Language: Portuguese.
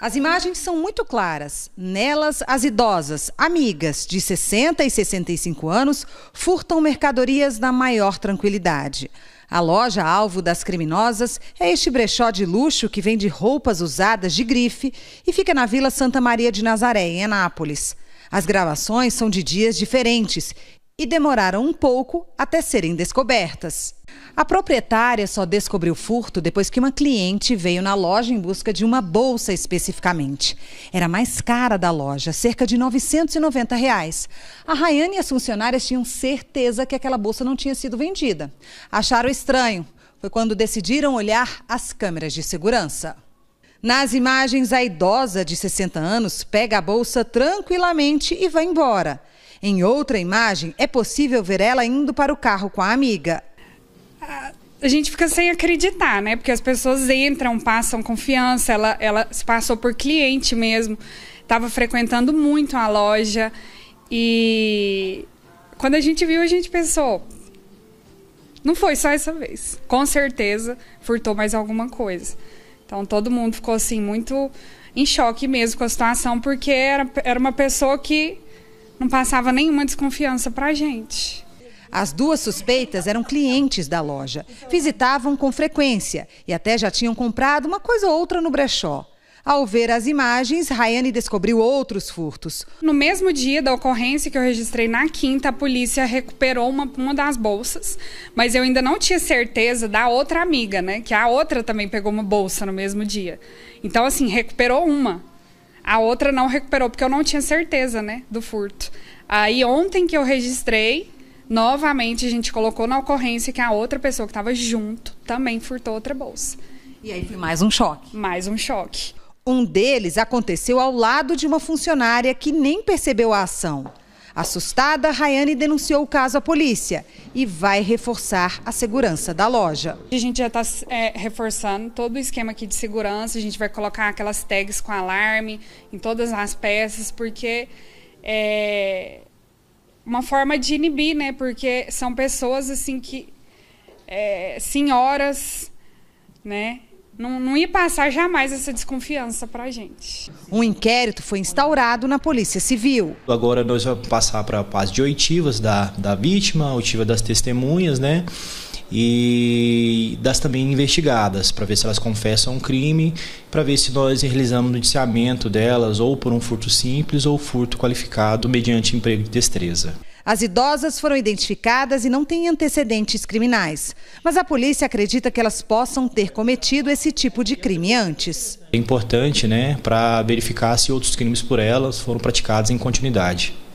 As imagens são muito claras. Nelas, as idosas, amigas de 60 e 65 anos, furtam mercadorias na maior tranquilidade. A loja alvo das criminosas é este brechó de luxo que vende roupas usadas de grife e fica na Vila Santa Maria de Nazaré, em Anápolis. As gravações são de dias diferentes e demoraram um pouco até serem descobertas. A proprietária só descobriu o furto depois que uma cliente veio na loja em busca de uma bolsa especificamente. Era mais cara da loja, cerca de 990 reais. A Rayane e as funcionárias tinham certeza que aquela bolsa não tinha sido vendida. Acharam estranho. Foi quando decidiram olhar as câmeras de segurança. Nas imagens, a idosa de 60 anos pega a bolsa tranquilamente e vai embora. Em outra imagem, é possível ver ela indo para o carro com a amiga. A gente fica sem acreditar, né? Porque as pessoas entram, passam confiança, ela, ela passou por cliente mesmo, estava frequentando muito a loja. E quando a gente viu, a gente pensou, não foi só essa vez. Com certeza furtou mais alguma coisa. Então todo mundo ficou assim muito em choque mesmo com a situação, porque era, era uma pessoa que não passava nenhuma desconfiança para a gente. As duas suspeitas eram clientes da loja, visitavam com frequência e até já tinham comprado uma coisa ou outra no brechó. Ao ver as imagens, Rayane descobriu outros furtos. No mesmo dia da ocorrência que eu registrei na quinta, a polícia recuperou uma, uma das bolsas, mas eu ainda não tinha certeza da outra amiga, né? Que a outra também pegou uma bolsa no mesmo dia. Então, assim, recuperou uma. A outra não recuperou, porque eu não tinha certeza, né, do furto. Aí ontem que eu registrei, novamente a gente colocou na ocorrência que a outra pessoa que estava junto também furtou outra bolsa. E aí foi mais um choque. Mais um choque. Um deles aconteceu ao lado de uma funcionária que nem percebeu a ação. Assustada, Rayane denunciou o caso à polícia e vai reforçar a segurança da loja. A gente já está é, reforçando todo o esquema aqui de segurança, a gente vai colocar aquelas tags com alarme em todas as peças, porque é uma forma de inibir, né? Porque são pessoas assim que. É, senhoras, né? não, não ia passar jamais essa desconfiança para a gente. Um inquérito foi instaurado na Polícia Civil. Agora nós vamos passar para a parte de oitivas da, da vítima, oitiva das testemunhas, né? E das também investigadas, para ver se elas confessam um crime, para ver se nós realizamos o indiciamento delas ou por um furto simples ou furto qualificado mediante emprego de destreza. As idosas foram identificadas e não têm antecedentes criminais, mas a polícia acredita que elas possam ter cometido esse tipo de crime antes. É importante, né, para verificar se outros crimes por elas foram praticados em continuidade.